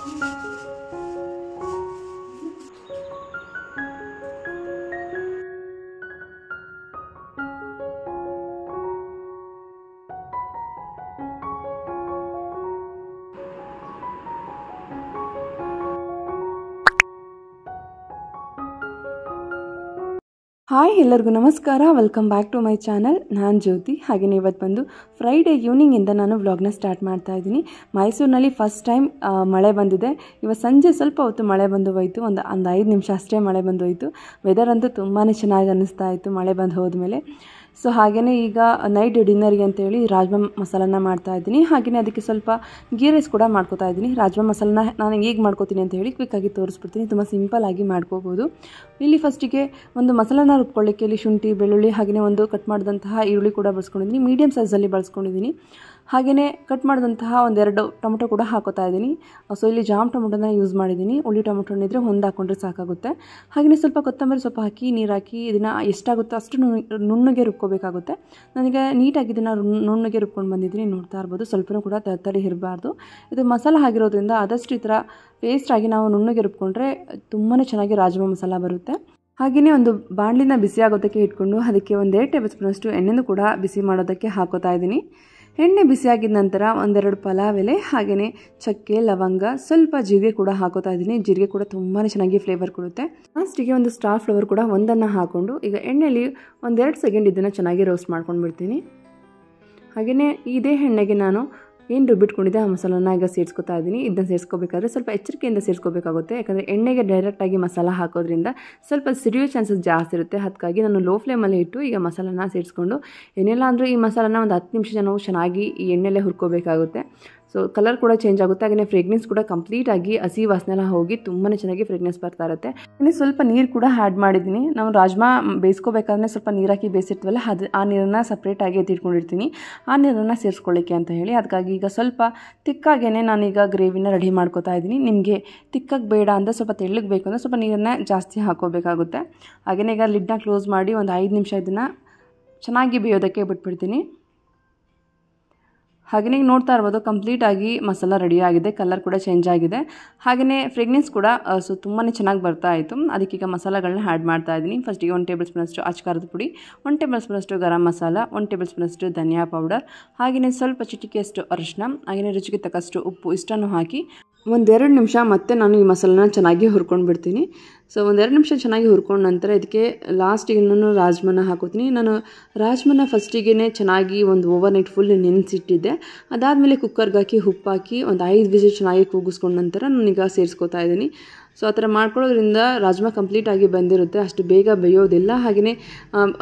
Thank you. Hi ಎಲ್ಲರಿಗೂ ನಮಸ್ಕಾರ welcome back to my channel ನಾನು ಜ್ಯೋತಿ ಹಾಗೆಯೇ ಇವತ್ತು ಬಂದು ಫ್ರೈಡೇ ಈವ್ನಿಂಗಿಂದ ನಾನು ವ್ಲಾಗ್ನ ಸ್ಟಾರ್ಟ್ ಮಾಡ್ತಾ ಇದ್ದೀನಿ ಮೈಸೂರಿನಲ್ಲಿ ಫಸ್ಟ್ ಟೈಮ್ ಮಳೆ ಬಂದಿದೆ ಇವತ್ತು ಸಂಜೆ ಸ್ವಲ್ಪ ಹೊತ್ತು ಮಳೆ ಬಂದು ಹೋಯಿತು ಒಂದು ಒಂದು ಐದು ನಿಮಿಷ ಅಷ್ಟೇ ಮಳೆ ಬಂದು ಹೋಯಿತು ವೆದರ್ ಅಂತೂ ತುಂಬಾ ಚೆನ್ನಾಗಿ ಅನ್ನಿಸ್ತಾ ಇತ್ತು ಮಳೆ ಬಂದು ಹೋದ್ಮೇಲೆ ಸೊ ಹಾಗೆಯೇ ಈಗ ನೈಟ್ ಡಿನ್ನರ್ಗೆ ಅಂತೇಳಿ ರಾಜ್ಮಾ ಮಸಾಲನ ಮಾಡ್ತಾ ಇದ್ದೀನಿ ಹಾಗೆಯೇ ಅದಕ್ಕೆ ಸ್ವಲ್ಪ ಗೀ ರೈಸ್ ಕೂಡ ಮಾಡ್ಕೋತಾ ಇದ್ದೀನಿ ರಾಜ್ಮಾ ಮಸಾಲನ ನಾನು ಹೇಗೆ ಮಾಡ್ಕೋತೀನಿ ಅಂತ ಹೇಳಿ ಕ್ವಿಕ್ಕಾಗಿ ತೋರಿಸ್ಬಿಡ್ತೀನಿ ತುಂಬ ಆಗಿ ಮಾಡ್ಕೋಬೋದು ಇಲ್ಲಿ ಫಸ್ಟಿಗೆ ಒಂದು ಮಸಾಲನ ರುಬ್ಕೊಳ್ಳಿಕ್ಕೆ ಇಲ್ಲಿ ಶುಂಠಿ ಬೆಳ್ಳುಳ್ಳಿ ಹಾಗೆಯೇ ಒಂದು ಕಟ್ ಮಾಡಿದಂತಹ ಈರುಳ್ಳಿ ಕೂಡ ಬಳಸ್ಕೊಂಡಿದ್ದೀನಿ ಮೀಡಿಯಮ್ ಸೈಜಲ್ಲಿ ಬಳಸ್ಕೊಂಡಿದ್ದೀನಿ ಹಾಗೆಯೇ ಕಟ್ ಮಾಡಿದಂತಹ ಒಂದೆರಡು ಟೊಮೊಟೊ ಕೂಡ ಹಾಕೋತಾ ಇದ್ದೀನಿ ಸೊ ಇಲ್ಲಿ ಜಾಮ್ ಟೊಮೊಟೊನ ಯೂಸ್ ಮಾಡಿದ್ದೀನಿ ಉಳ್ಳಿ ಇದ್ದರೆ ಒಂದು ಹಾಕೊಂಡ್ರೆ ಸಾಕಾಗುತ್ತೆ ಹಾಗೆಯೇ ಸ್ವಲ್ಪ ಕೊತ್ತಂಬರಿ ಸ್ವಲ್ಪ ಹಾಕಿ ನೀರು ಹಾಕಿ ಇದನ್ನು ಎಷ್ಟಾಗುತ್ತೋ ಅಷ್ಟು ನುಣ್ಣಗೆ ರುಬ್ಕೋಬೇಕಾಗುತ್ತೆ ನನಗೆ ನೀಟಾಗಿ ಇದನ್ನು ನುಣ್ಣಗೆ ರುಬ್ಕೊಂಡು ಬಂದಿದ್ದೀನಿ ನೋಡ್ತಾ ಇರ್ಬೋದು ಸ್ವಲ್ಪನೂ ಕೂಡ ತರಕಾರಿ ಇರಬಾರ್ದು ಇದು ಮಸಾಲ ಆಗಿರೋದ್ರಿಂದ ಆದಷ್ಟು ಈ ಥರ ಪೇಸ್ಟಾಗಿ ನಾವು ನುಣ್ಣಗೆ ರುಬ್ಕೊಂಡ್ರೆ ತುಂಬಾ ಚೆನ್ನಾಗಿ ರಾಜಮಾ ಮಸಾಲ ಬರುತ್ತೆ ಹಾಗೆಯೇ ಒಂದು ಬಾಣಲಿನ ಬಿಸಿ ಆಗೋದಕ್ಕೆ ಇಟ್ಕೊಂಡು ಅದಕ್ಕೆ ಒಂದೆರಡು ಟೇಬಲ್ ಸ್ಪೂನಷ್ಟು ಎಣ್ಣೆನೂ ಕೂಡ ಬಿಸಿ ಮಾಡೋದಕ್ಕೆ ಹಾಕೋತಾ ಇದ್ದೀನಿ ಎಣ್ಣೆ ಬಿಸಿಯಾಗಿದ ನಂತರ ಒಂದೆರಡು ಪಲಾವ್ ಎಲೆ ಹಾಗೆಯೇ ಚಕ್ಕೆ ಲವಂಗ ಸ್ವಲ್ಪ ಜೀರಿಗೆ ಕೂಡ ಹಾಕೋತಾ ಇದ್ದೀನಿ ಜೀರಿಗೆ ಕೂಡ ತುಂಬಾ ಚೆನ್ನಾಗಿ ಫ್ಲೇವರ್ ಕೊಡುತ್ತೆ ಲಾಸ್ಟಿಗೆ ಒಂದು ಸ್ಟಾರ್ ಫ್ಲವರ್ ಕೂಡ ಒಂದನ್ನು ಹಾಕ್ಕೊಂಡು ಈಗ ಎಣ್ಣೆಯಲ್ಲಿ ಒಂದೆರಡು ಸೆಕೆಂಡ್ ಇದನ್ನು ಚೆನ್ನಾಗಿ ರೋಸ್ಟ್ ಮಾಡ್ಕೊಂಡು ಬಿಡ್ತೀನಿ ಹಾಗೆಯೇ ಇದೇ ಎಣ್ಣೆಗೆ ನಾನು ಏನು ರುಬ್ಬಿಟ್ಕೊಂಡಿದ್ದೆ ಆ ಮಸಾಲಾನ ಈಗ ಸೇರಿಸ್ಕೊತಾ ಇದ್ದೀನಿ ಇದನ್ನ ಸೇರಿಸ್ಕೋಬೇಕಾದ್ರೆ ಸ್ವಲ್ಪ ಎಚ್ಚರಿಕೆಯಿಂದ ಸೇರಿಸ್ಕೋಬೇಕಾಗುತ್ತೆ ಯಾಕಂದರೆ ಎಣ್ಣೆಗೆ ಡೈರೆಕ್ಟಾಗಿ ಮಸಾಲ ಹಾಕೋದ್ರಿಂದ ಸ್ವಲ್ಪ ಸಿರಿಯೋ ಚಾನ್ಸಸ್ ಜಾಸ್ತಿ ಇರುತ್ತೆ ಅದಕ್ಕಾಗಿ ನಾನು ಲೋ ಫ್ಲೇಮಲ್ಲಿ ಇಟ್ಟು ಈಗ ಮಸಾಲಾನ ಸೇರಿಸ್ಕೊಂಡು ಏನೆಲ್ಲ ಅಂದರೂ ಈ ಮಸಾಲನ ಒಂದು ಹತ್ತು ನಿಮಿಷ ನಾವು ಚೆನ್ನಾಗಿ ಈ ಎಣ್ಣೆಲ್ಲೇ ಹುರ್ಕೋಬೇಕಾಗುತ್ತೆ ಸೊ ಕಲರ್ ಕೂಡ ಚೇಂಜ್ ಆಗುತ್ತೆ ಹಾಗೆಯೇ ಫ್ರೆಗ್ನೆನ್ಸ್ ಕೂಡ ಕಂಪ್ಲೀಟ್ ಆಗಿ ಹಸಿ ವಾಸನೆಲ್ಲ ಹೋಗಿ ತುಂಬಾ ಚೆನ್ನಾಗಿ ಫ್ರೆಗ್ನೆನ್ಸ್ ಬರ್ತಾ ಇರುತ್ತೆ ಇನ್ನು ಸ್ವಲ್ಪ ನೀರು ಕೂಡ ಆ್ಯಡ್ ಮಾಡಿದ್ದೀನಿ ನಾವು ರಾಜ್ಮಾ ಬೇಯಿಸ್ಕೋಬೇಕಾದ್ರೆ ಸ್ವಲ್ಪ ನೀರಾಕಿ ಹಾಕಿ ಬೇಯಿಸಿರ್ತೀವಲ್ಲ ಅದು ಆ ನೀರನ್ನು ಸಪ್ರೇಟಾಗಿ ಎತ್ತಿಟ್ಕೊಂಡಿರ್ತೀನಿ ಆ ನೀರನ್ನು ಸೇರಿಸ್ಕೊಳ್ಳಿಕ್ಕೆ ಅಂತ ಹೇಳಿ ಅದಕ್ಕಾಗಿ ಈಗ ಸ್ವಲ್ಪ ತಿಕ್ಕಾಗೇನೆ ನಾನೀಗ ಗ್ರೇವಿನ ರೆಡಿ ಮಾಡ್ಕೋತಾ ಇದ್ದೀನಿ ನಿಮಗೆ ತಿಕ್ಕಾಗಿ ಬೇಡ ಅಂದರೆ ಸ್ವಲ್ಪ ತೆಳ್ಳಗೆ ಬೇಕು ಅಂದರೆ ಸ್ವಲ್ಪ ನೀರನ್ನು ಜಾಸ್ತಿ ಹಾಕೋಬೇಕಾಗುತ್ತೆ ಹಾಗೆಯೇ ಈಗ ಲಿಡ್ನ ಕ್ಲೋಸ್ ಮಾಡಿ ಒಂದು ಐದು ನಿಮಿಷ ಇದನ್ನು ಚೆನ್ನಾಗಿ ಬೇಯೋದಕ್ಕೆ ಬಿಟ್ಬಿಡ್ತೀನಿ ಹಾಗೆಯೇ ನೀವು ನೋಡ್ತಾ ಇರ್ಬೋದು ಕಂಪ್ಲೀಟಾಗಿ ಮಸಾಲ ಆಗಿದೆ ಕಲರ್ ಕೂಡ ಚೇಂಜ್ ಆಗಿದೆ ಹಾಗೆಯೇ ಫ್ರೆಗ್ನೆನ್ಸ್ ಕೂಡ ಸೊ ತುಂಬಾ ಚೆನ್ನಾಗಿ ಬರ್ತಾ ಇತ್ತು ಅದಕ್ಕೀಗ ಮಸಾಲಗಳನ್ನ ಆ್ಯಡ್ ಮಾಡ್ತಾ ಇದ್ದೀನಿ ಫಸ್ಟಿಗೆ ಒಂದು ಟೇಬಲ್ ಸ್ಪೂನಷ್ಟು ಅಚ್ಕಾರದ ಪುಡಿ ಒನ್ ಟೇಬಲ್ ಸ್ಪೂನಷ್ಟು ಗರಂ ಮಸಾಲ ಒನ್ ಟೇಬಲ್ ಸ್ಪೂನಷ್ಟು ಧನಿಯಾ ಪೌಡರ್ ಹಾಗೆಯೇ ಸ್ವಲ್ಪ ಚಿಟಿಕೆಯಷ್ಟು ಅರಿಶಿನ ಹಾಗೆಯೇ ರುಚಿಗೆ ತಕ್ಕಷ್ಟು ಉಪ್ಪು ಇಷ್ಟನ್ನು ಹಾಕಿ ಒಂದೆರಡು ನಿಮಿಷ ಮತ್ತೆ ನಾನು ಈ ಮಸಾಲನ ಚೆನ್ನಾಗಿ ಹುರ್ಕೊಂಡು ಬಿಡ್ತೀನಿ ಸೊ ಒಂದೆರಡು ನಿಮಿಷ ಚೆನ್ನಾಗಿ ಹುರ್ಕೊಂಡ ನಂತರ ಇದಕ್ಕೆ ಲಾಸ್ಟಿಗೆ ನಾನು ರಾಜ್ಮನ ಹಾಕೋತೀನಿ ನಾನು ರಾಜ್ಮನ ಫಸ್ಟಿಗೆ ಚೆನ್ನಾಗಿ ಒಂದು ಓವರ್ ನೈಟ್ ಫುಲ್ ನೆನೆಸಿಟ್ಟಿದ್ದೆ ಅದಾದಮೇಲೆ ಕುಕ್ಕರ್ಗೆ ಹಾಕಿ ಉಪ್ಪಾಕಿ ಒಂದು ಐದು ವಿಜಿ ಚೆನ್ನಾಗಿ ಕೂಗಿಸ್ಕೊಂಡ ನಂತರ ನಾನೀಗ ಸೇರಿಸ್ಕೊತಾ ಇದ್ದೀನಿ ಸೊ ಆ ಥರ ಮಾಡ್ಕೊಳ್ಳೋದ್ರಿಂದ ರಾಜ್ಮಾ ಕಂಪ್ಲೀಟ್ ಆಗಿ ಬಂದಿರುತ್ತೆ ಅಷ್ಟು ಬೇಗ ಬೇಯೋದಿಲ್ಲ ಹಾಗೆಯೇ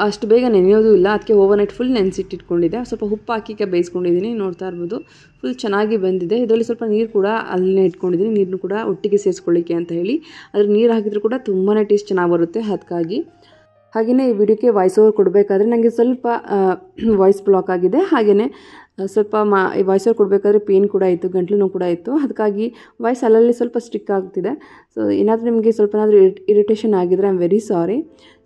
ಅಷ್ಟು ಬೇಗ ನೆನೆಯೋದು ಇಲ್ಲ ಅದಕ್ಕೆ ಓವರ್ ನೈಟ್ ಫುಲ್ ನೆನೆಸಿಟ್ಟಿಟ್ಕೊಂಡಿದ್ದೆ ಸ್ವಲ್ಪ ಉಪ್ಪು ಹಾಕಿ ಬೇಯಿಸ್ಕೊಂಡಿದ್ದೀನಿ ನೋಡ್ತಾ ಇರ್ಬೋದು ಫುಲ್ ಚೆನ್ನಾಗಿ ಬಂದಿದೆ ಇದರಲ್ಲಿ ಸ್ವಲ್ಪ ನೀರು ಕೂಡ ಅಲ್ಲೇ ಇಟ್ಕೊಂಡಿದ್ದೀನಿ ನೀರನ್ನು ಕೂಡ ಒಟ್ಟಿಗೆ ಸೇರಿಸ್ಕೊಳ್ಳಿಕ್ಕೆ ಅಂತ ಹೇಳಿ ಅದ್ರ ನೀರು ಹಾಕಿದ್ರು ಕೂಡ ತುಂಬಾ ಟೇಸ್ಟ್ ಚೆನ್ನಾಗಿ ಬರುತ್ತೆ ಅದಕ್ಕಾಗಿ ಹಾಗೆಯೇ ಈ ವಿಡಿಯೋಕ್ಕೆ ವಾಯ್ಸ್ ಓವರ್ ಕೊಡಬೇಕಾದ್ರೆ ನನಗೆ ಸ್ವಲ್ಪ ವಾಯ್ಸ್ ಬ್ಲಾಕ್ ಆಗಿದೆ ಹಾಗೆಯೇ ಸ್ವಲ್ಪ ಮಾ ವಾಯ್ಸ್ ಓವರ್ ಕೊಡಬೇಕಾದ್ರೆ ಪೇಯ್ನ್ ಕೂಡ ಇತ್ತು ಗಂಟಲು ಕೂಡ ಇತ್ತು ಅದಕ್ಕಾಗಿ ವಾಯ್ಸ್ ಅಲ್ಲಲ್ಲಿ ಸ್ವಲ್ಪ ಸ್ಟಿಕ್ ಆಗ್ತಿದೆ ಸೊ ಏನಾದರೂ ನಿಮಗೆ ಸ್ವಲ್ಪ ಏನಾದರೂ ಇರಿಟೇಷನ್ ಆಗಿದ್ರೆ ಐ ವೆರಿ ಸಾರಿ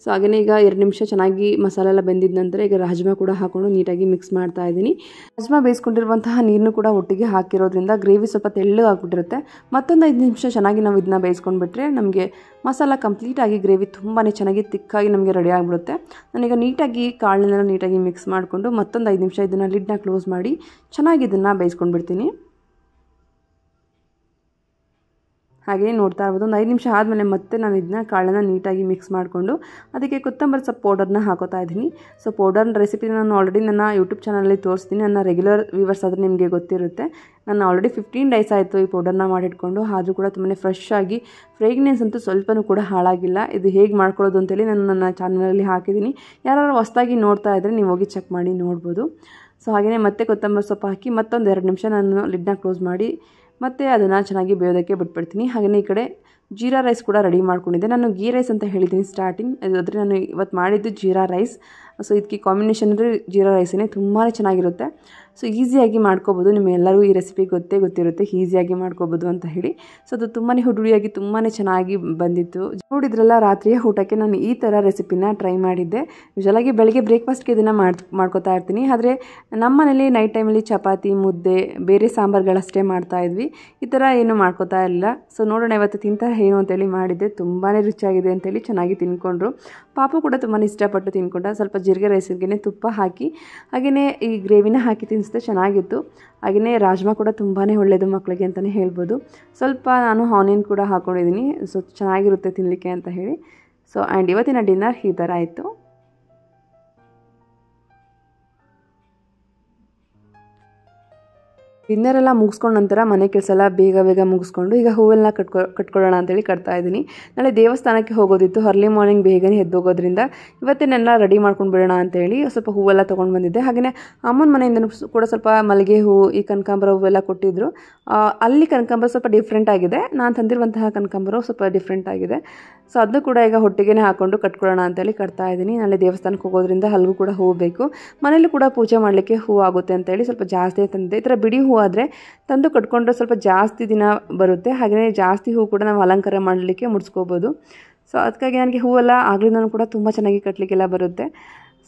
ಸೊ ಹಾಗೆಯೇ ಈಗ ಎರಡು ನಿಮಿಷ ಚೆನ್ನಾಗಿ ಮಸಾಲೆ ಎಲ್ಲ ಬೆಂದಿದ ನಂತರ ಈಗ ರಾಜ್ಮಾ ಕೂಡ ಹಾಕೊಂಡು ನೀಟಾಗಿ ಮಿಕ್ಸ್ ಮಾಡ್ತಾ ಇದ್ದೀನಿ ರಾಜ್ಮಾ ಬೇಯಿಸ್ಕೊಂಡಿರುವಂತಹ ನೀರನ್ನು ಕೂಡ ಒಟ್ಟಿಗೆ ಹಾಕಿರೋದ್ರಿಂದ ಗ್ರೇವಿ ಸ್ವಲ್ಪ ತೆಳ್ಳಗಾಗ್ಬಿಟ್ಟಿರುತ್ತೆ ಮತ್ತೊಂದು ಐದು ನಿಮಿಷ ಚೆನ್ನಾಗಿ ನಾವು ಇದನ್ನ ಬೇಯಿಸ್ಕೊಂಡ್ಬಿಟ್ರೆ ನಮಗೆ ಮಸಾಲ ಕಂಪ್ಲೀಟಾಗಿ ಗ್ರೇವಿ ತುಂಬಾ ಚೆನ್ನಾಗಿ ತಿಕ್ಕಾಗಿ ನಮಗೆ ರೆಡಿ ಆಗಿಬಿಡುತ್ತೆ ನಾನೀಗ ನೀಟಾಗಿ ಕಾಳನ್ನೆಲ್ಲ ನೀಟಾಗಿ ಮಿಕ್ಸ್ ಮಾಡಿಕೊಂಡು ಮತ್ತೊಂದು ಐದು ನಿಮಿಷ ಇದನ್ನು ಲಿಡ್ನ ಕ್ಲೋಸ್ ಮಾಡಿ ಮಾಡಿ ಚೆನ್ನಾಗಿ ಇದನ್ನು ಬೇಯಿಸ್ಕೊಂಡು ಬಿಡ್ತೀನಿ ಹಾಗೆ ನೋಡ್ತಾ ಇರ್ಬೋದು ಒಂದು ಐದು ನಿಮಿಷ ಆದಮೇಲೆ ಮತ್ತೆ ನಾನು ಇದನ್ನ ಕಾಳನ್ನು ನೀಟಾಗಿ ಮಿಕ್ಸ್ ಮಾಡಿಕೊಂಡು ಅದಕ್ಕೆ ಕೊತ್ತಂಬರಿ ಸೊಪ್ಪು ಪೌಡರ್ನ ಹಾಕೋತಾ ಇದ್ದೀನಿ ಸೊ ಪೌಡರ್ನ ರೆಸಿಪಿನ ನಾನು ಆಲ್ರೆಡಿ ನನ್ನ ಯೂಟ್ಯೂಬ್ ಚಾನಲಲ್ಲಿ ತೋರಿಸ್ತೀನಿ ನನ್ನ ರೆಗ್ಯುಲರ್ ವ್ಯೂವರ್ಸ್ ಆದರೆ ನಿಮಗೆ ಗೊತ್ತಿರುತ್ತೆ ನಾನು ಆಲ್ರೆಡಿ ಫಿಫ್ಟೀನ್ ಡೇಸ್ ಆಯಿತು ಈ ಪೌಡರ್ನ ಮಾಡಿಟ್ಕೊಂಡು ಆದರೂ ಕೂಡ ತುಂಬಾ ಫ್ರೆಶ್ ಆಗಿ ಫ್ರೇಗ್ನೆನ್ಸ್ ಅಂತೂ ಸ್ವಲ್ಪನೂ ಕೂಡ ಹಾಳಾಗಿಲ್ಲ ಇದು ಹೇಗೆ ಮಾಡ್ಕೊಳ್ಳೋದು ಅಂತೇಳಿ ನಾನು ನನ್ನ ಚಾನಲಲ್ಲಿ ಹಾಕಿದ್ದೀನಿ ಯಾರು ಹೊಸ್ದಾಗಿ ನೋಡ್ತಾ ಇದ್ದರೆ ನೀವು ಹೋಗಿ ಚೆಕ್ ಮಾಡಿ ನೋಡ್ಬೋದು ಸೊ ಹಾಗೆಯೇ ಮತ್ತೆ ಕೊತ್ತಂಬರಿ ಸೊಪ್ಪು ಹಾಕಿ ಮತ್ತೊಂದು ಎರಡು ನಿಮಿಷ ನಾನು ಲಿಡ್ನ ಕ್ಲೋಸ್ ಮಾಡಿ ಮತ್ತೆ ಅದನ್ನು ಚೆನ್ನಾಗಿ ಬೇಯೋದಕ್ಕೆ ಬಿಟ್ಬಿಡ್ತೀನಿ ಹಾಗೆಯೇ ಈ ಕಡೆ ಜೀರಾ ರೈಸ್ ಕೂಡ ರೆಡಿ ಮಾಡ್ಕೊಂಡಿದ್ದೆ ನಾನು ಗೀ ರೈಸ್ ಅಂತ ಹೇಳಿದ್ದೀನಿ ಸ್ಟಾರ್ಟಿಂಗ್ ಅದಾದರೆ ನಾನು ಇವತ್ತು ಮಾಡಿದ್ದು ಜೀರಾ ರೈಸ್ ಸೊ ಇದಕ್ಕೆ ಕಾಂಬಿನೇಷನ್ ಅಂದರೆ ಜೀರಾ ರೈಸೇ ತುಂಬಾ ಚೆನ್ನಾಗಿರುತ್ತೆ ಸೊ ಈಸಿಯಾಗಿ ಮಾಡ್ಕೋಬೋದು ನಿಮಗೆಲ್ಲರಿಗೂ ಈ ರೆಸಿಪಿ ಗೊತ್ತೇ ಗೊತ್ತಿರುತ್ತೆ ಈಸಿಯಾಗಿ ಮಾಡ್ಕೋಬೋದು ಅಂತ ಹೇಳಿ ಸೊ ಅದು ತುಂಬಾ ಹುಡುಗಿಯಾಗಿ ತುಂಬಾ ಚೆನ್ನಾಗಿ ಬಂದಿತ್ತು ನೋಡಿದ್ರಲ್ಲ ರಾತ್ರಿಯ ಊಟಕ್ಕೆ ನಾನು ಈ ಥರ ರೆಸಿಪಿನ ಟ್ರೈ ಮಾಡಿದ್ದೆ ಯೂಶಲಾಗಿ ಬೆಳಗ್ಗೆ ಬ್ರೇಕ್ಫಾಸ್ಟ್ಗೆ ಇದನ್ನು ಮಾಡಿ ಮಾಡ್ಕೋತಾ ಇರ್ತೀನಿ ಆದರೆ ನಮ್ಮ ಮನೇಲಿ ನೈಟ್ ಟೈಮಲ್ಲಿ ಚಪಾತಿ ಮುದ್ದೆ ಬೇರೆ ಸಾಂಬಾರುಗಳಷ್ಟೇ ಇದ್ವಿ ಈ ಥರ ಏನು ಮಾಡ್ಕೋತಾ ಇರಲಿಲ್ಲ ಸೊ ನೋಡೋಣ ಇವತ್ತು ತಿಂತಾರೆ ಏನು ಅಂತೇಳಿ ಮಾಡಿದ್ದೆ ತುಂಬಾ ರುಚಿಯಾಗಿದೆ ಅಂತೇಳಿ ಚೆನ್ನಾಗಿ ತಿನ್ಕೊಂಡ್ರು ಪಾಪು ಕೂಡ ತುಂಬಾ ಇಷ್ಟಪಟ್ಟು ತಿನ್ಕೊಂಡ ಸ್ವಲ್ಪ ಜೀರಿಗೆ ರೈಸಿಗೆ ತುಪ್ಪ ಹಾಕಿ ಹಾಗೆಯೇ ಈ ಗ್ರೇವಿನ ಹಾಕಿ ಅನಿಸುತ್ತೆ ಚೆನ್ನಾಗಿತ್ತು ಹಾಗೆಯೇ ರಾಜ್ಮಾ ಕೂಡ ತುಂಬಾ ಒಳ್ಳೆಯದು ಮಕ್ಕಳಿಗೆ ಅಂತಲೇ ಹೇಳ್ಬೋದು ಸ್ವಲ್ಪ ನಾನು ಆನಿಯನ್ ಕೂಡ ಹಾಕ್ಕೊಂಡಿದ್ದೀನಿ ಸೊ ಚೆನ್ನಾಗಿರುತ್ತೆ ತಿನ್ನಲಿಕ್ಕೆ ಅಂತ ಹೇಳಿ ಸೊ ಆ್ಯಂಡ್ ಇವತ್ತಿನ ಡಿನ್ನರ್ ಈ ಥರ ಆಯಿತು ಡಿನ್ನರೆಲ್ಲ ಮುಗಿಸ್ಕೊಂಡು ನಂತರ ಮನೆ ಕೆಲಸ ಎಲ್ಲ ಬೇಗ ಬೇಗ ಮುಗಿಸ್ಕೊಂಡು ಈಗ ಹೂವೆಲ್ಲ ಕಟ್ಕೊ ಕಟ್ಕೊಳ್ಳೋಣ ಅಂತೇಳಿ ಕಟ್ತಾ ಇದ್ದೀನಿ ನಾಳೆ ದೇವಸ್ಥಾನಕ್ಕೆ ಹೋಗೋದಿತ್ತು ಅರ್ಲಿ ಮಾರ್ನಿಂಗ್ ಬೇಗನೆ ಎದ್ದೋಗೋದ್ರಿಂದ ಇವತ್ತೇನೆಲ್ಲ ರೆಡಿ ಮಾಡ್ಕೊಂಡು ಬಿಡೋಣ ಅಂತೇಳಿ ಸ್ವಲ್ಪ ಹೂವೆಲ್ಲ ತೊಗೊಂಡು ಬಂದಿದ್ದೆ ಹಾಗೆಯೇ ಅಮ್ಮನ ಮನೆಯಿಂದ ಕೂಡ ಸ್ವಲ್ಪ ಮಲ್ಲಿಗೆ ಹೂವು ಈ ಕನಕಾಂಬರ ಹೂವೆಲ್ಲ ಕೊಟ್ಟಿದ್ದರು ಅಲ್ಲಿ ಕನಕಾಂಬರ ಸ್ವಲ್ಪ ಡಿಫ್ರೆಂಟ್ ಆಗಿದೆ ನಾನು ತಂದಿರುವಂತಹ ಕನಕಾಂಬರ ಸ್ವಲ್ಪ ಡಿಫ್ರೆಂಟ್ ಆಗಿದೆ ಸೊ ಅದನ್ನು ಕೂಡ ಈಗ ಹೊಟ್ಟೆಗೆ ಹಾಕ್ಕೊಂಡು ಕಟ್ಕೊಳ್ಳೋಣ ಅಂತೇಳಿ ಕಟ್ತಾ ಇದ್ದೀನಿ ನಾಳೆ ದೇವಸ್ಥಾನಕ್ಕೆ ಹೋಗೋದ್ರಿಂದ ಅಲ್ಲಿಗೂ ಕೂಡ ಹೂವು ಬೇಕು ಮನೇಲಿ ಕೂಡ ಪೂಜೆ ಮಾಡಲಿಕ್ಕೆ ಹೂವು ಆಗುತ್ತೆ ಅಂತೇಳಿ ಸ್ವಲ್ಪ ಜಾಸ್ತಿ ತಂದಿದೆ ಈ ಥರ ಬಿಡಿ ಹೂವು ಆದರೆ ತಂದು ಕಟ್ಕೊಂಡ್ರೆ ಸ್ವಲ್ಪ ಜಾಸ್ತಿ ದಿನ ಬರುತ್ತೆ ಹಾಗೆಯೇ ಜಾಸ್ತಿ ಹೂವು ಕೂಡ ನಾವು ಅಲಂಕಾರ ಮಾಡಲಿಕ್ಕೆ ಮುಡಿಸ್ಕೋಬೋದು ಸೊ ಅದಕ್ಕಾಗಿ ನನಗೆ ಹೂವೆಲ್ಲ ಆಗಲಿಂದನೂ ಕೂಡ ತುಂಬ ಚೆನ್ನಾಗಿ ಕಟ್ಟಲಿಕ್ಕೆಲ್ಲ ಬರುತ್ತೆ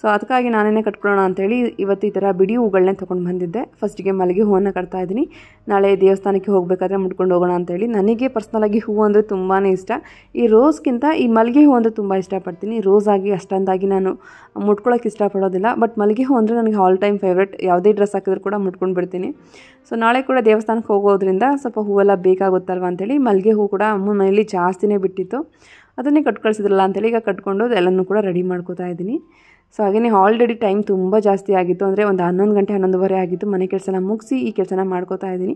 ಸೊ ಅದಕ್ಕಾಗಿ ನಾನೇ ಕಟ್ಕೊಳ್ಳೋಣ ಅಂಥೇಳಿ ಇವತ್ತು ಈ ಥರ ಬಿಡಿ ಹೂಗಳನ್ನೇ ತೊಗೊಂಡು ಬಂದಿದ್ದೆ ಫಸ್ಟಿಗೆ ಮಲ್ಲಿಗೆ ಹೂವನ್ನು ಕಟ್ತಾ ಇದ್ದೀನಿ ನಾಳೆ ದೇವಸ್ಥಾನಕ್ಕೆ ಹೋಗಬೇಕಾದ್ರೆ ಮುಟ್ಕೊಂಡು ಹೋಗೋಣ ಅಂತೇಳಿ ನನಗೆ ಪರ್ಸ್ನಲಾಗಿ ಹೂವು ಅಂದರೆ ತುಂಬಾ ಇಷ್ಟ ಈ ರೋಸ್ಗಿಂತ ಈ ಮಲ್ಲಿಗೆ ಹೂ ಅಂದರೆ ತುಂಬ ಇಷ್ಟಪಡ್ತೀನಿ ರೋಸ್ ಆಗಿ ಅಷ್ಟೊಂದಾಗಿ ನಾನು ಮುಟ್ಕೊಳ್ಳೋಕೆ ಇಷ್ಟಪಡೋದಿಲ್ಲ ಬಟ್ ಮಲ್ಲಿಗೆ ಹೂ ಅಂದರೆ ನನಗೆ ಆಲ್ ಟೈಮ್ ಫೇವ್ರೇಟ್ ಯಾವುದೇ ಡ್ರೆಸ್ ಹಾಕಿದ್ರು ಕೂಡ ಮುಟ್ಕೊಂಡು ಬಿಡ್ತೀನಿ ಸೊ ನಾಳೆ ಕೂಡ ದೇವಸ್ಥಾನಕ್ಕೆ ಹೋಗೋದ್ರಿಂದ ಸ್ವಲ್ಪ ಹೂವೆಲ್ಲ ಬೇಕಾಗುತ್ತಲ್ವ ಅಂತೇಳಿ ಮಲ್ಲಿಗೆ ಹೂ ಕೂಡ ಅಮ್ಮ ಮನೇಲಿ ಜಾಸ್ತಿನೇ ಬಿಟ್ಟಿತ್ತು ಅದನ್ನೇ ಕಟ್ ಅಂತೇಳಿ ಈಗ ಕಟ್ಕೊಂಡು ಎಲ್ಲನೂ ಕೂಡ ರೆಡಿ ಮಾಡ್ಕೋತಾ ಇದ್ದೀನಿ ಸೊ ಹಾಗೇ ಆಲ್ರೆಡಿ ಟೈಮ್ ತುಂಬ ಜಾಸ್ತಿ ಆಗಿತ್ತು ಅಂದರೆ ಒಂದು ಹನ್ನೊಂದು ಗಂಟೆ ಹನ್ನೊಂದುವರೆ ಆಗಿತ್ತು ಮನೆ ಕೆಲಸನ ಮುಗಿಸಿ ಈ ಕೆಲಸನ ಮಾಡ್ಕೋತಾ ಇದ್ದೀನಿ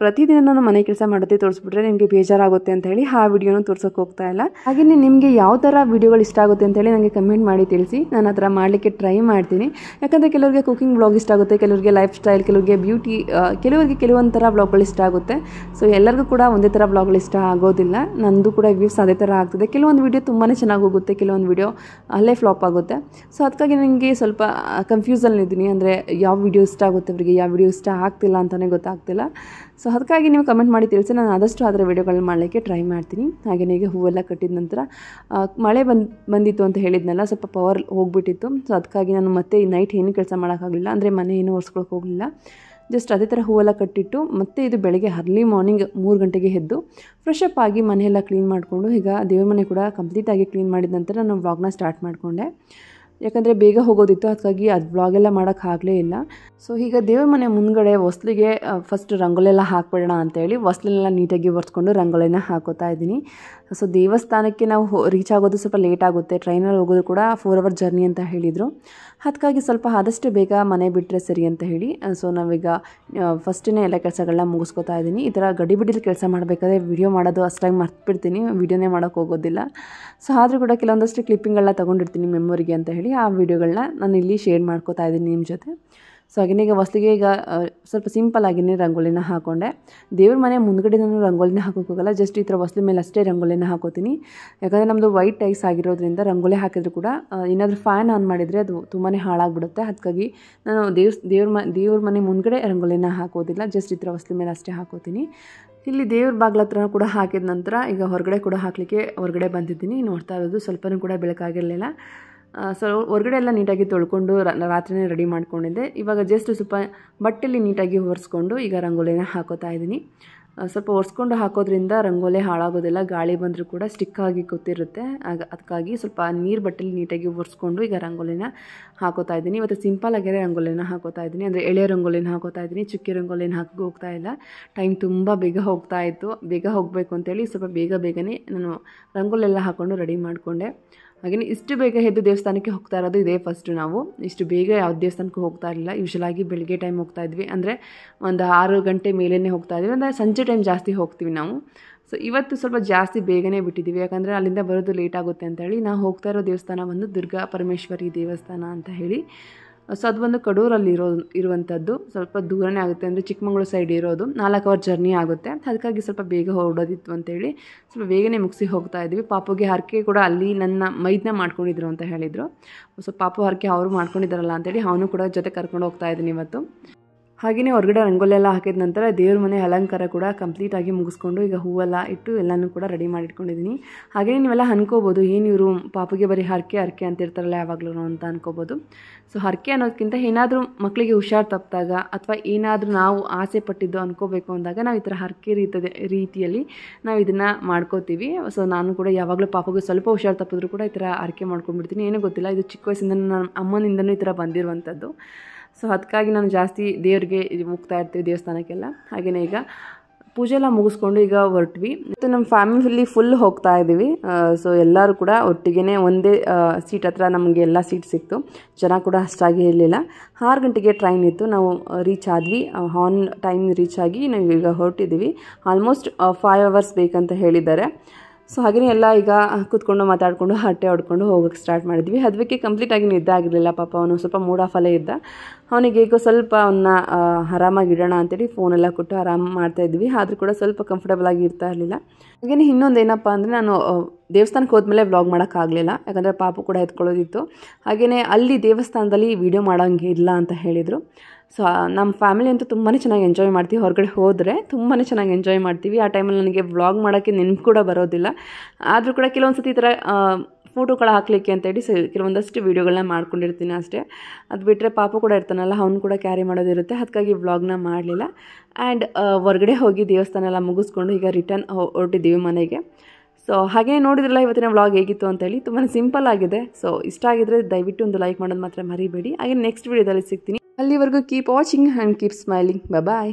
ಪ್ರತಿದಿನ ನಾನು ಮನೆ ಕೆಲಸ ಮಾಡೋದೇ ತೋರಿಸ್ಬಿಟ್ರೆ ನಿಮಗೆ ಬೇಜಾರಾಗುತ್ತೆ ಅಂತ ಹೇಳಿ ಆ ವಿಡಿಯೋನು ತೋರ್ಸೋಕೆ ಹೋಗ್ತಾ ಇಲ್ಲ ಹಾಗೆಯೇ ನಿಮಗೆ ಯಾವ ಥರ ವೀಡಿಯೋಗಳು ಇಷ್ಟ ಆಗುತ್ತೆ ಅಂತ ಹೇಳಿ ನನಗೆ ಕಮೆಂಟ್ ಮಾಡಿ ತಿಳಿಸಿ ನಾನು ಆ ಥರ ಮಾಡಲಿಕ್ಕೆ ಟ್ರೈ ಮಾಡ್ತೀನಿ ಯಾಕಂದರೆ ಕೆಲವರಿಗೆ ಕುಕಿಂಗ್ ಬ್ಲಾಗ್ ಇಷ್ಟ ಆಗುತ್ತೆ ಕೆಲವರಿಗೆ ಲೈಫ್ ಸ್ಟೈಲ್ ಕೆಲವರಿಗೆ ಬ್ಯೂಟಿ ಕೆಲವರಿಗೆ ಕೆಲವೊಂದು ಥರ ಬ್ಲಾಗ್ಗಳು ಇಷ್ಟ ಆಗುತ್ತೆ ಸೊ ಎಲ್ಲರಿಗೂ ಕೂಡ ಒಂದೇ ಥರ ಬ್ಲಾಗ್ಗಳು ಇಷ್ಟ ಆಗೋದಿಲ್ಲ ನಂದು ಕೂಡ ವ್ಯೂಸ್ ಅದೇ ಥರ ಆಗ್ತದೆ ಕೆಲವೊಂದು ವಿಡಿಯೋ ತುಂಬಾ ಚೆನ್ನಾಗಿ ಹೋಗುತ್ತೆ ಕೆಲವೊಂದು ವೀಡಿಯೋ ಅಲ್ಲೇ ಫ್ಲಾಪ್ ಆಗುತ್ತೆ ಸೊ ಅದಕ್ಕಾಗಿ ನನಗೆ ಸ್ವಲ್ಪ ಕನ್ಫ್ಯೂಸಲ್ಲಿ ಇದ್ದೀನಿ ಅಂದರೆ ಯಾವ ವಿಡಿಯೋ ಇಷ್ಟ ಆಗುತ್ತೆ ಅವರಿಗೆ ಯಾವ ವಿಡಿಯೋ ಇಷ್ಟ ಆಗ್ತಿಲ್ಲ ಅಂತಲೇ ಗೊತ್ತಾಗ್ತಿಲ್ಲ ಸೊ ಅದಕ್ಕಾಗಿ ನೀವು ಕಮೆಂಟ್ ಮಾಡಿ ತಿಳಿಸಿ ನಾನು ಆದಷ್ಟು ಅದರ ವೀಡಿಯೋಗಳನ್ನ ಮಾಡಲಿಕ್ಕೆ ಟ್ರೈ ಮಾಡ್ತೀನಿ ಹಾಗೆಯೇ ಈಗ ಹೂವೆಲ್ಲ ಕಟ್ಟಿದ ನಂತರ ಮಳೆ ಬಂದು ಬಂದಿತ್ತು ಅಂತ ಹೇಳಿದ್ನಲ್ಲ ಸ್ವಲ್ಪ ಪವರ್ ಹೋಗ್ಬಿಟ್ಟಿತ್ತು ಸೊ ಅದಕ್ಕಾಗಿ ನಾನು ಮತ್ತೆ ನೈಟ್ ಏನು ಕೆಲಸ ಮಾಡೋಕ್ಕಾಗಲಿಲ್ಲ ಅಂದರೆ ಮನೆ ಏನು ಒರೆಸ್ಕೊಳಕ್ಕೆ ಹೋಗಲಿಲ್ಲ ಜಸ್ಟ್ ಅದೇ ಥರ ಹೂವೆಲ್ಲ ಕಟ್ಟಿಟ್ಟು ಮತ್ತೆ ಇದು ಬೆಳಗ್ಗೆ ಅರ್ಲಿ ಮಾರ್ನಿಂಗ್ ಮೂರು ಗಂಟೆಗೆ ಎದ್ದು ಫ್ರೆಶ್ ಅಪ್ ಆಗಿ ಮನೆಯೆಲ್ಲ ಕ್ಲೀನ್ ಮಾಡಿಕೊಂಡು ಈಗ ದೇವ್ರ ಮನೆ ಕೂಡ ಕಂಪ್ಲೀಟಾಗಿ ಕ್ಲೀನ್ ಮಾಡಿದ ನಂತರ ನಾನು ವ್ಲಾಗ್ನ ಸ್ಟಾರ್ಟ್ ಮಾಡಿಕೊಂಡೆ ಯಾಕಂದರೆ ಬೇಗ ಹೋಗೋದಿತ್ತು ಅದಕ್ಕಾಗಿ ಅದು ಬ್ಲಾಗೆಲ್ಲ ಆಗಲೇ ಇಲ್ಲ ಸೊ ಈಗ ದೇವ್ರ ಮನೆ ಮುಂದ್ಗಡೆ ಹೊಸ್ಲಿಗೆ ಫಸ್ಟ್ ರಂಗೋಲೆಲ್ಲ ಹಾಕ್ಬಿಡೋಣ ಅಂತೇಳಿ ಹೊಸ್ಲೆಲ್ಲ ನೀಟಾಗಿ ಒರೆಸ್ಕೊಂಡು ರಂಗೋಲಿನ ಹಾಕೋತಾ ಇದ್ದೀನಿ ಸೊ ದೇವಸ್ಥಾನಕ್ಕೆ ನಾವು ರೀಚ್ ಆಗೋದು ಸ್ವಲ್ಪ ಲೇಟ್ ಆಗುತ್ತೆ ಟ್ರೈನಲ್ಲಿ ಹೋಗೋದು ಕೂಡ ಫೋರ್ ಅವರ್ ಜರ್ನಿ ಅಂತ ಹೇಳಿದರು ಅದಕ್ಕಾಗಿ ಸ್ವಲ್ಪ ಆದಷ್ಟು ಬೇಗ ಮನೆ ಬಿಟ್ಟರೆ ಸರಿ ಅಂತ ಹೇಳಿ ಸೊ ನಾವೀಗ ಫಸ್ಟಿನೇ ಎಲ್ಲ ಕೆಲಸಗಳನ್ನ ಮುಗಿಸ್ಕೊತಾ ಇದ್ದೀನಿ ಈ ಥರ ಗಡಿಬಿಡಿಲಿ ಕೆಲಸ ಮಾಡಬೇಕಾದ್ರೆ ವಿಡಿಯೋ ಮಾಡೋದು ಅಷ್ಟಾಗಿ ಮರ್ತ್ಬಿಡ್ತೀನಿ ವಿಡಿಯೋನೇ ಮಾಡೋಕೆ ಹೋಗೋದಿಲ್ಲ ಸೊ ಆದರೂ ಕೂಡ ಕೆಲವೊಂದಷ್ಟು ಕ್ಲಿಪ್ಪಿಂಗ್ಗಳನ್ನ ತೊಗೊಂಡಿರ್ತೀನಿ ಮೆಮೊರಿಗೆ ಅಂತ ಹೇಳಿ ಆ ವಿಡಿಯೋಗಳನ್ನ ನಾನು ಇಲ್ಲಿ ಶೇರ್ ಮಾಡ್ಕೋತಾ ಇದ್ದೀನಿ ನಿಮ್ಮ ಜೊತೆ ಸೊ ಹಾಗೆಯೇ ಈಗ ಈಗ ಸ್ವಲ್ಪ ಸಿಂಪಲ್ ಆಗಿನೇ ರಂಗೋಲಿನ ಹಾಕೊಂಡೆ ದೇವ್ರ ಮನೆ ಮುಂದ್ಗಡೆ ನಾನು ರಂಗೋಲಿನ ಹಾಕೋಕ್ಕೋಗಲ್ಲ ಜಸ್ಟ್ ಈ ಥರ ಹೊಸ್ಲಿ ಮೇಲೆ ಅಷ್ಟೇ ರಂಗೋಲಿನ ಹಾಕೋತೀನಿ ಯಾಕಂದರೆ ನಮ್ಮದು ವೈಟ್ ಟೈಸ್ ಆಗಿರೋದ್ರಿಂದ ರಂಗೋಲಿ ಹಾಕಿದ್ರು ಕೂಡ ಏನಾದರೂ ಫ್ಯಾನ್ ಆನ್ ಮಾಡಿದರೆ ಅದು ತುಂಬಾ ಹಾಳಾಗಿಬಿಡುತ್ತೆ ಅದಕ್ಕಾಗಿ ನಾನು ದೇವ್ರ ದೇವ್ರ ಮ ದೇವ್ರ ಮನೆ ಮುಂದ್ಗಡೆ ರಂಗೋಲಿನ ಹಾಕೋದಿಲ್ಲ ಜಸ್ಟ್ ಈ ಥರ ಹೊಸ್ಲಿ ಮೇಲೆ ಅಷ್ಟೇ ಹಾಕೋತೀನಿ ಇಲ್ಲಿ ದೇವ್ರ ಬಾಗ್ಲ ಹತ್ರ ಕೂಡ ಹಾಕಿದ ನಂತರ ಈಗ ಹೊರಗಡೆ ಕೂಡ ಹಾಕಲಿಕ್ಕೆ ಹೊರಗಡೆ ಬಂದಿದ್ದೀನಿ ನೋಡ್ತಾ ಇರೋದು ಸ್ವಲ್ಪನೂ ಕೂಡ ಬೆಳಕಾಗಿರಲಿಲ್ಲ ಸೊ ಹೊರಗಡೆ ಎಲ್ಲ ನೀಟಾಗಿ ತೊಳ್ಕೊಂಡು ರಾತ್ರಿನೇ ರೆಡಿ ಮಾಡ್ಕೊಂಡಿದ್ದೆ ಇವಾಗ ಜಸ್ಟ್ ಸ್ವಲ್ಪ ಬಟ್ಟೆಲಿ ನೀಟಾಗಿ ಒರೆಸ್ಕೊಂಡು ಈಗ ರಂಗೋಲಿನ ಹಾಕೋತಾ ಇದ್ದೀನಿ ಸ್ವಲ್ಪ ಒರೆಸ್ಕೊಂಡು ಹಾಕೋದ್ರಿಂದ ರಂಗೋಲಿ ಹಾಳಾಗೋದಿಲ್ಲ ಗಾಳಿ ಬಂದರೂ ಕೂಡ ಸ್ಟಿಕ್ಕಾಗಿ ಕೂತಿರುತ್ತೆ ಆಗ ಅದಕ್ಕಾಗಿ ಸ್ವಲ್ಪ ನೀರು ಬಟ್ಟೆಲಿ ನೀಟಾಗಿ ಒರೆಸ್ಕೊಂಡು ಈಗ ರಂಗೋಲಿನ ಹಾಕೋತಾ ಇದ್ದೀನಿ ಇವತ್ತು ಸಿಂಪಲ್ ಆಗಿರೋ ರಂಗೋಲಿನ ಹಾಕೋತಾ ಇದ್ದೀನಿ ಅಂದರೆ ಎಳೆ ರಂಗೋಲಿನ ಹಾಕೋತಾ ಇದ್ದೀನಿ ಚುಕ್ಕಿ ರಂಗೋಲಿನ ಹಾಕಿ ಹೋಗ್ತಾ ಇಲ್ಲ ಟೈಮ್ ತುಂಬ ಬೇಗ ಹೋಗ್ತಾ ಇತ್ತು ಬೇಗ ಹೋಗಬೇಕು ಅಂತೇಳಿ ಸ್ವಲ್ಪ ಬೇಗ ಬೇಗನೆ ನಾನು ರಂಗೋಲೆಲ್ಲ ಹಾಕ್ಕೊಂಡು ರೆಡಿ ಮಾಡಿಕೊಂಡೆ ಹಾಗೆಯೇ ಇಷ್ಟು ಬೇಗ ಎದ್ದು ದೇವಸ್ಥಾನಕ್ಕೆ ಹೋಗ್ತಾ ಇರೋದು ಇದೇ ಫಸ್ಟು ನಾವು ಇಷ್ಟು ಬೇಗ ಯಾವ ದೇವಸ್ಥಾನಕ್ಕೂ ಹೋಗ್ತಾ ಇರಲಿಲ್ಲ ಯೂಶ್ವಲಾಗಿ ಬೆಳಗ್ಗೆ ಟೈಮ್ ಹೋಗ್ತಾ ಇದ್ವಿ ಅಂದರೆ ಒಂದು ಆರು ಗಂಟೆ ಮೇಲೇ ಹೋಗ್ತಾ ಇದ್ವಿ ಅಂದರೆ ಸಂಜೆ ಟೈಮ್ ಜಾಸ್ತಿ ಹೋಗ್ತೀವಿ ನಾವು ಸೊ ಇವತ್ತು ಸ್ವಲ್ಪ ಜಾಸ್ತಿ ಬೇಗನೆ ಬಿಟ್ಟಿದ್ದೀವಿ ಯಾಕಂದರೆ ಅಲ್ಲಿಂದ ಬರೋದು ಲೇಟ್ ಆಗುತ್ತೆ ಅಂತ ಹೇಳಿ ನಾವು ಹೋಗ್ತಾ ಇರೋ ದೇವಸ್ಥಾನ ಬಂದು ದುರ್ಗಾ ಪರಮೇಶ್ವರಿ ದೇವಸ್ಥಾನ ಅಂತ ಹೇಳಿ ಸೊ ಅದು ಒಂದು ಕಡೂರಲ್ಲಿ ಇರೋ ಇರುವಂಥದ್ದು ಸ್ವಲ್ಪ ದೂರನೇ ಆಗುತ್ತೆ ಅಂದರೆ ಚಿಕ್ಕಮಂಗ್ಳೂರು ಸೈಡ್ ಇರೋದು ನಾಲ್ಕು ಅವರ್ ಜರ್ನಿ ಆಗುತ್ತೆ ಅದಕ್ಕಾಗಿ ಸ್ವಲ್ಪ ಬೇಗ ಹೊರಡೋದಿತ್ತು ಅಂತೇಳಿ ಸ್ವಲ್ಪ ಬೇಗನೆ ಮುಗಿಸಿ ಹೋಗ್ತಾ ಇದ್ವಿ ಪಾಪುಗೆ ಹರಕೆ ಕೂಡ ಅಲ್ಲಿ ನನ್ನ ಮೈದನ್ನ ಮಾಡ್ಕೊಂಡಿದ್ರು ಅಂತ ಹೇಳಿದರು ಸೊ ಪಾಪು ಹರಕೆ ಅವರು ಮಾಡ್ಕೊಂಡಿದ್ದಾರಲ್ಲ ಅಂತೇಳಿ ಅವನು ಕೂಡ ಜೊತೆ ಕರ್ಕೊಂಡು ಹೋಗ್ತಾ ಇದ್ದೀನಿ ಇವತ್ತು ಹಾಗೆಯೇ ಹೊರಗಡೆ ರಂಗೋಲಿ ಎಲ್ಲ ಹಾಕಿದ ನಂತರ ದೇವ್ರ ಮನೆ ಅಲಂಕಾರ ಕೂಡ ಕಂಪ್ಲೀಟಾಗಿ ಮುಗಿಸ್ಕೊಂಡು ಈಗ ಹೂವೆಲ್ಲ ಇಟ್ಟು ಎಲ್ಲನೂ ಕೂಡ ರೆಡಿ ಮಾಡಿಟ್ಕೊಂಡಿದ್ದೀನಿ ಹಾಗೆಯೇ ನೀವೆಲ್ಲ ಅನ್ಕೋಬೋದು ಏನು ಇವರು ಪಾಪಗೆ ಬರೀ ಹರಕೆ ಹರಕೆ ಇರ್ತಾರಲ್ಲ ಯಾವಾಗಲೂ ಅಂತ ಅನ್ಕೋಬೋದು ಸೊ ಹರಕೆ ಅನ್ನೋದಕ್ಕಿಂತ ಏನಾದರೂ ಮಕ್ಕಳಿಗೆ ಹುಷಾರು ತಪ್ಪಿದಾಗ ಅಥವಾ ಏನಾದರೂ ನಾವು ಆಸೆ ಪಟ್ಟಿದ್ದು ಅನ್ಕೋಬೇಕು ಅಂದಾಗ ನಾವು ಈ ಥರ ಹರಕೆ ರೀತದ ರೀತಿಯಲ್ಲಿ ನಾವು ಇದನ್ನು ಮಾಡ್ಕೋತೀವಿ ಸೊ ನಾನು ಕೂಡ ಯಾವಾಗಲೂ ಪಾಪಿಗೆ ಸ್ವಲ್ಪ ಹುಷಾರು ತಪ್ಪಿದ್ರು ಕೂಡ ಈ ಥರ ಹರಕೆ ಮಾಡ್ಕೊಂಡ್ಬಿಡ್ತೀನಿ ಏನೂ ಗೊತ್ತಿಲ್ಲ ಇದು ಚಿಕ್ಕ ವಯಸ್ಸಿಂದ ನನ್ನ ಅಮ್ಮನಿಂದನೂ ಈ ಥರ ಬಂದಿರುವಂಥದ್ದು ಸೊ ಅದಕ್ಕಾಗಿ ನಾನು ಜಾಸ್ತಿ ದೇವರಿಗೆ ಹೋಗ್ತಾ ಇರ್ತೀವಿ ದೇವಸ್ಥಾನಕ್ಕೆಲ್ಲ ಹಾಗೆಯೇ ಈಗ ಪೂಜೆ ಎಲ್ಲ ಮುಗಿಸ್ಕೊಂಡು ಈಗ ಹೊರಟ್ವಿ ಮತ್ತು ನಮ್ಮ ಫ್ಯಾಮಿಲಿ ಫುಲ್ ಹೋಗ್ತಾ ಇದ್ದೀವಿ ಸೊ ಎಲ್ಲರೂ ಕೂಡ ಒಟ್ಟಿಗೆ ಒಂದೇ ಸೀಟ್ ಹತ್ರ ನಮಗೆ ಎಲ್ಲ ಸೀಟ್ ಸಿಕ್ತು ಜನ ಕೂಡ ಅಷ್ಟಾಗಿ ಇರಲಿಲ್ಲ ಆರು ಗಂಟೆಗೆ ಟ್ರೈನ್ ಇತ್ತು ನಾವು ರೀಚ್ ಆದ್ವಿ ಆನ್ ಟೈಮ್ ರೀಚ್ ಆಗಿ ನಾವು ಈಗ ಹೊರಟಿದ್ದೀವಿ ಆಲ್ಮೋಸ್ಟ್ ಫೈವ್ ಅವರ್ಸ್ ಬೇಕಂತ ಹೇಳಿದ್ದಾರೆ ಸೊ ಹಾಗೆಯೇ ಎಲ್ಲ ಈಗ ಕೂತ್ಕೊಂಡು ಮಾತಾಡಿಕೊಂಡು ಹಟ್ಟೆ ಹೊಡ್ಕೊಂಡು ಹೋಗೋಕ್ಕೆ ಸ್ಟಾರ್ಟ್ ಮಾಡಿದ್ವಿ ಅದಕ್ಕೆ ಕಂಪ್ಲೀಟಾಗಿ ನಿದ್ದೆ ಆಗಿರಲಿಲ್ಲ ಪಾಪ ಅವನು ಸ್ವಲ್ಪ ಮೂಡ್ ಆಫ್ ಅಲ್ಲೇ ಇದ್ದ ಅವನಿಗೆ ಈಗ ಸ್ವಲ್ಪ ಅವನ್ನ ಆರಾಮಾಗಿಡೋಣ ಅಂತೇಳಿ ಫೋನೆಲ್ಲ ಕೊಟ್ಟು ಆರಾಮ ಮಾಡ್ತಾಯಿದ್ವಿ ಆದರೂ ಕೂಡ ಸ್ವಲ್ಪ ಕಂಫರ್ಟಬಲ್ ಆಗಿ ಇರ್ತಾ ಇರಲಿಲ್ಲ ಹಾಗೆಯೇ ಇನ್ನೊಂದು ಏನಪ್ಪ ಅಂದರೆ ನಾನು ದೇವಸ್ಥಾನಕ್ಕೆ ಹೋದ್ಮೇಲೆ ವ್ಲಾಗ್ ಮಾಡೋಕ್ಕಾಗಲಿಲ್ಲ ಯಾಕಂದರೆ ಪಾಪು ಕೂಡ ಎತ್ಕೊಳ್ಳೋದಿತ್ತು ಹಾಗೆಯೇ ಅಲ್ಲಿ ದೇವಸ್ಥಾನದಲ್ಲಿ ವೀಡಿಯೋ ಮಾಡೋಂಗೆ ಇಲ್ಲ ಅಂತ ಹೇಳಿದರು ಸೊ ನಮ್ಮ ಫ್ಯಾಮಿಲಿ ಅಂತೂ ತುಂಬಾ ಚೆನ್ನಾಗಿ ಎಂಜಾಯ್ ಮಾಡ್ತೀವಿ ಹೊರಗಡೆ ಹೋದರೆ ತುಂಬಾ ಚೆನ್ನಾಗಿ ಎಂಜಾಯ್ ಮಾಡ್ತೀವಿ ಆ ಟೈಮಲ್ಲಿ ನನಗೆ ವ್ಲಾಗ್ ಮಾಡೋಕ್ಕೆ ನೆನಪು ಕೂಡ ಬರೋದಿಲ್ಲ ಆದರೂ ಕೂಡ ಕೆಲವೊಂದು ಸತಿ ಈ ಥರ ಫೋಟೋಗಳು ಹಾಕಲಿಕ್ಕೆ ಅಂತೇಳಿ ಸ ಕೆಲವೊಂದಷ್ಟು ವೀಡಿಯೋಗಳನ್ನ ಮಾಡ್ಕೊಂಡಿರ್ತೀನಿ ಅಷ್ಟೇ ಅದು ಬಿಟ್ಟರೆ ಪಾಪು ಕೂಡ ಇರ್ತಾನಲ್ಲ ಅವ್ನು ಕೂಡ ಕ್ಯಾರಿ ಮಾಡೋದಿರುತ್ತೆ ಅದಕ್ಕಾಗಿ ವ್ಲಾಗ್ನ ಮಾಡಲಿಲ್ಲ ಆ್ಯಂಡ್ ಹೊರಗಡೆ ಹೋಗಿ ದೇವಸ್ಥಾನ ಎಲ್ಲ ಮುಗಿಸ್ಕೊಂಡು ಈಗ ರಿಟರ್ನ್ ಹೊರಟಿದ್ದೀವಿ ಮನೆಗೆ ಸೊ ಹಾಗೆ ನೋಡಿದ್ರಲ್ಲ ಇವತ್ತಿನ ವ್ಲಾಗ್ ಹೇಗಿತ್ತು ಅಂತೇಳಿ ತುಂಬಾ ಸಿಂಪಲ್ ಆಗಿದೆ ಸೊ ಇಷ್ಟ ಆಗಿದ್ರೆ ದಯವಿಟ್ಟು ಒಂದು ಲೈಕ್ ಮಾಡೋದು ಮಾತ್ರ ಮರಿಬೇಡಿ ಹಾಗೆ ನೆಕ್ಸ್ಟ್ ವಿಡಿಯೋದಲ್ಲಿ ಸಿಗ್ತೀನಿ ಅಲ್ಲಿವರೆಗೂ keep watching and keep smiling bye